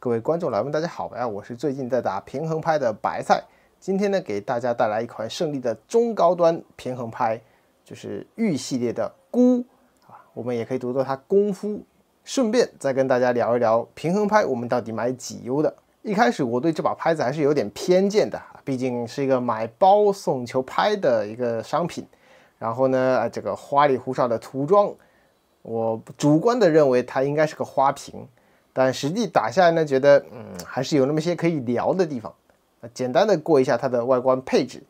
各位观众老爷们，大家好呀！我是最近在打平衡拍的白菜，今天呢给大家带来一款胜利的中高端平衡拍，就是玉系列的孤啊，我们也可以读作它功夫。顺便再跟大家聊一聊平衡拍，我们到底买几优的？一开始我对这把拍子还是有点偏见的，毕竟是一个买包送球拍的一个商品，然后呢，这个花里胡哨的涂装，我主观的认为它应该是个花瓶。但实际打下来呢，觉得嗯，还是有那么些可以聊的地方。简单的过一下它的外观配置。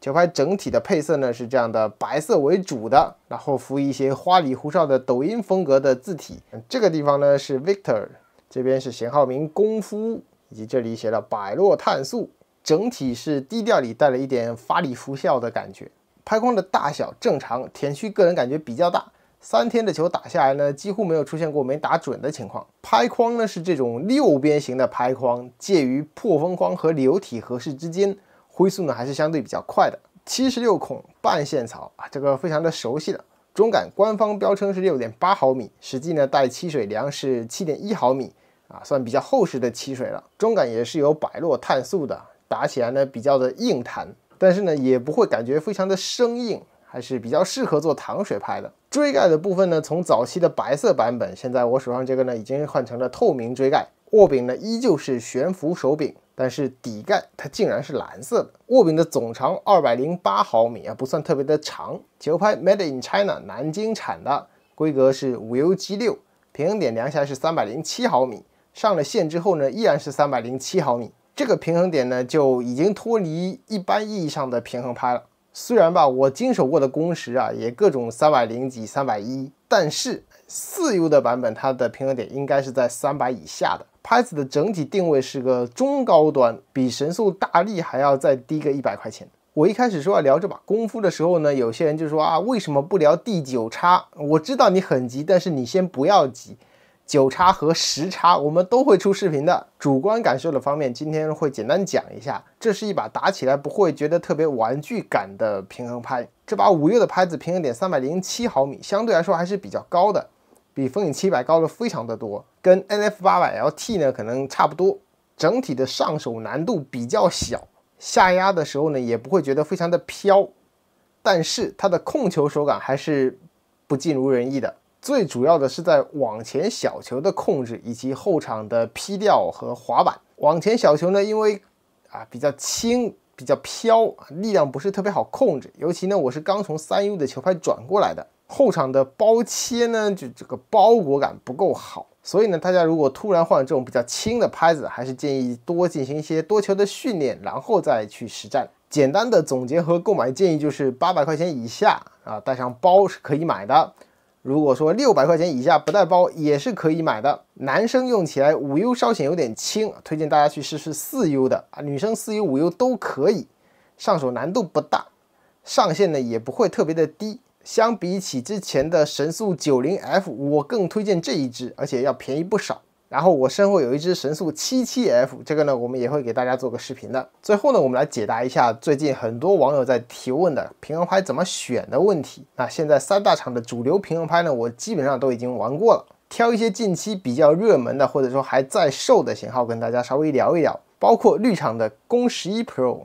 球拍整体的配色呢是这样的，白色为主的，然后浮一些花里胡哨的抖音风格的字体。这个地方呢是 Victor，这边是邢浩明功夫，以及这里写了百洛碳素。整体是低调里带了一点发里浮笑的感觉。拍框的大小正常，甜区个人感觉比较大。三天的球打下来呢，几乎没有出现过没打准的情况。拍框呢是这种六边形的拍框，介于破风框和流体合适之间。挥速呢还是相对比较快的。七十六孔半线槽啊，这个非常的熟悉了。中杆官方标称是六点八毫米，实际呢带漆水梁是七点一毫米啊，算比较厚实的漆水了。中杆也是有百洛碳素的，打起来呢比较的硬弹，但是呢也不会感觉非常的生硬，还是比较适合做糖水拍的。锥盖的部分呢，从早期的白色版本，现在我手上这个呢，已经换成了透明锥盖。握柄呢，依旧是悬浮手柄，但是底盖它竟然是蓝色的。握柄的总长二百零八毫米啊，不算特别的长。球拍 Made in China，南京产的，规格是五 U G 六，平衡点量下来是三百零七毫米，上了线之后呢，依然是三百零七毫米，这个平衡点呢，就已经脱离一般意义上的平衡拍了。虽然吧，我经手过的工时啊，也各种三百零几、三百一，但是四 U 的版本，它的平衡点应该是在三百以下的。拍子的整体定位是个中高端，比神速大力还要再低个一百块钱。我一开始说要聊这把功夫的时候呢，有些人就说啊，为什么不聊第九叉？我知道你很急，但是你先不要急。九叉和十叉，我们都会出视频的。主观感受的方面，今天会简单讲一下。这是一把打起来不会觉得特别玩具感的平衡拍。这把五月的拍子平衡点三百零七毫米，相对来说还是比较高的，比风影七百高了非常的多，跟 NF 八百 LT 呢可能差不多。整体的上手难度比较小，下压的时候呢也不会觉得非常的飘，但是它的控球手感还是不尽如人意的。最主要的是在网前小球的控制以及后场的劈吊和滑板。网前小球呢，因为啊比较轻，比较飘，力量不是特别好控制。尤其呢，我是刚从三 U 的球拍转过来的，后场的包切呢，就这个包裹感不够好。所以呢，大家如果突然换这种比较轻的拍子，还是建议多进行一些多球的训练，然后再去实战。简单的总结和购买建议就是八百块钱以下啊，带上包是可以买的。如果说六百块钱以下不带包也是可以买的，男生用起来五 U 稍显有点轻，推荐大家去试试四 U 的啊，女生四 U 五 U 都可以上手难度不大，上限呢也不会特别的低。相比起之前的神速九零 F，我更推荐这一支，而且要便宜不少。然后我身后有一只神速七七 F，这个呢我们也会给大家做个视频的。最后呢，我们来解答一下最近很多网友在提问的平衡拍怎么选的问题。那现在三大厂的主流平衡拍呢，我基本上都已经玩过了，挑一些近期比较热门的或者说还在售的型号跟大家稍微聊一聊，包括绿厂的攻十一 Pro、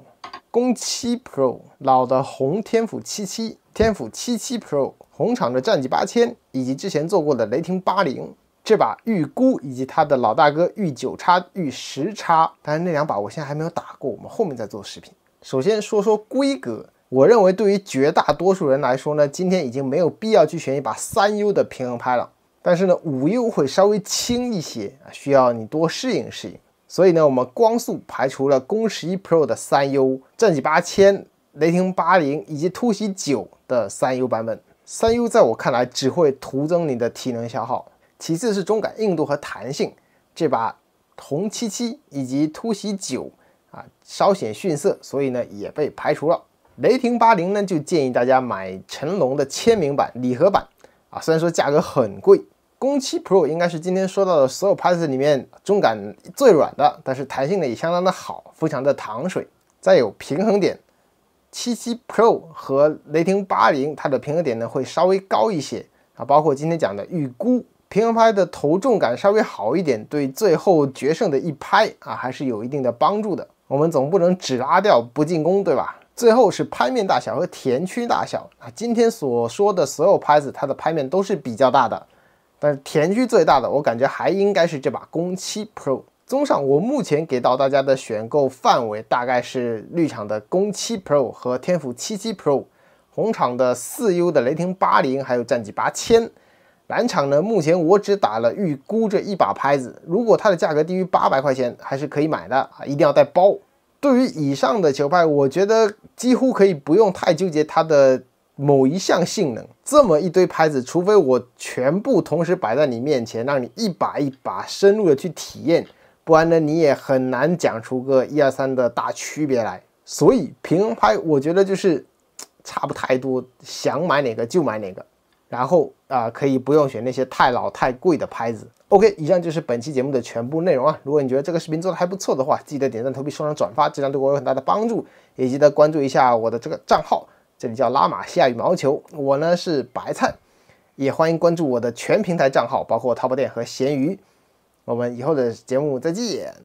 攻七 Pro、老的红天府七七、天府七七 Pro、红厂的战绩八千以及之前做过的雷霆八零。这把预估以及它的老大哥预九叉预十叉，但是那两把我现在还没有打过，我们后面再做视频。首先说说规格，我认为对于绝大多数人来说呢，今天已经没有必要去选一把三 U 的平衡拍了。但是呢，五 U 会稍微轻一些，需要你多适应适应。所以呢，我们光速排除了攻十一 Pro 的三 U、战戟八千、雷霆八零以及突袭九的三 U 版本。三 U 在我看来只会徒增你的体能消耗。其次是中感硬度和弹性，这把红七七以及突袭九啊稍显逊色，所以呢也被排除了。雷霆八零呢就建议大家买成龙的签名版礼盒版啊，虽然说价格很贵。攻七 Pro 应该是今天说到的所有拍子里面中感最软的，但是弹性呢也相当的好，非常的糖水。再有平衡点，七七 Pro 和雷霆八零它的平衡点呢会稍微高一些啊，包括今天讲的预估。平衡拍的头重感稍微好一点，对最后决胜的一拍啊还是有一定的帮助的。我们总不能只拉掉不进攻，对吧？最后是拍面大小和填区大小啊。今天所说的所有拍子，它的拍面都是比较大的，但是填区最大的，我感觉还应该是这把攻七 Pro。综上，我目前给到大家的选购范围大概是绿场的攻七 Pro 和天府七七 Pro，红场的四 U 的雷霆八零，还有战绩八千。蓝厂呢？目前我只打了预估这一把拍子，如果它的价格低于八百块钱，还是可以买的啊！一定要带包。对于以上的球拍，我觉得几乎可以不用太纠结它的某一项性能。这么一堆拍子，除非我全部同时摆在你面前，让你一把一把深入的去体验，不然呢你也很难讲出个一二三的大区别来。所以平拍我觉得就是差不太多，想买哪个就买哪个。然后啊，可以不用选那些太老太贵的牌子。OK，以上就是本期节目的全部内容啊！如果你觉得这个视频做的还不错的话，记得点赞、投币、收藏、转发，这样对我有很大的帮助。也记得关注一下我的这个账号，这里叫拉玛西亚羽毛球，我呢是白菜，也欢迎关注我的全平台账号，包括淘宝店和闲鱼。我们以后的节目再见。